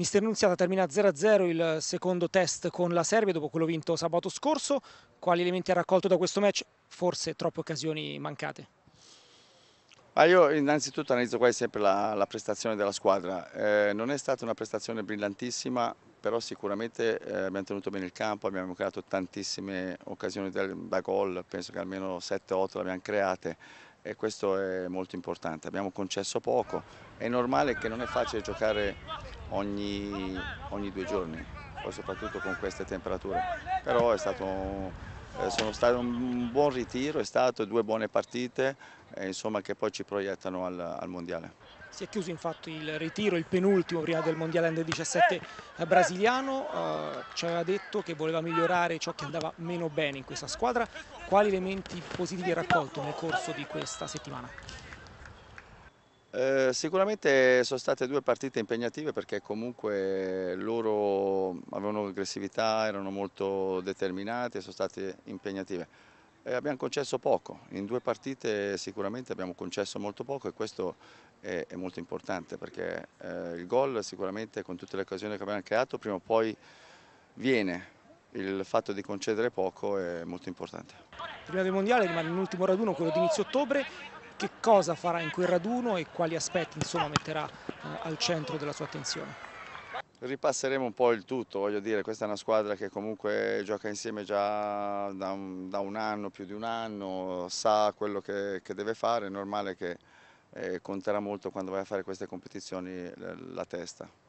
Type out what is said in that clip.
Mister Nunziata termina 0-0 il secondo test con la Serbia dopo quello vinto sabato scorso. Quali elementi ha raccolto da questo match? Forse troppe occasioni mancate. Ah, io innanzitutto analizzo quasi sempre la, la prestazione della squadra. Eh, non è stata una prestazione brillantissima, però sicuramente eh, abbiamo tenuto bene il campo, abbiamo creato tantissime occasioni da, da gol, penso che almeno 7-8 le abbiamo create e questo è molto importante. Abbiamo concesso poco, è normale che non è facile giocare ogni, ogni due giorni, poi soprattutto con queste temperature. Però è stato, eh, sono stato un buon ritiro, è stato due buone partite eh, insomma, che poi ci proiettano al, al Mondiale. Si è chiuso infatti il ritiro, il penultimo prima del Mondiale Under 17 eh, brasiliano, eh, ci aveva detto che voleva migliorare ciò che andava meno bene in questa squadra, quali elementi positivi ha raccolto nel corso di questa settimana? Ehm, sicuramente sono state due partite impegnative perché comunque loro avevano aggressività, erano molto determinati e sono state impegnative. E abbiamo concesso poco, in due partite sicuramente abbiamo concesso molto poco e questo è, è molto importante perché eh, il gol sicuramente con tutte le occasioni che abbiamo creato prima o poi viene, il fatto di concedere poco è molto importante. Prima del mondiale rimane l'ultimo raduno, quello di inizio ottobre, che cosa farà in quel raduno e quali aspetti insomma, metterà eh, al centro della sua attenzione. Ripasseremo un po' il tutto, voglio dire, questa è una squadra che comunque gioca insieme già da un, da un anno, più di un anno, sa quello che, che deve fare, è normale che eh, conterà molto quando vai a fare queste competizioni la testa.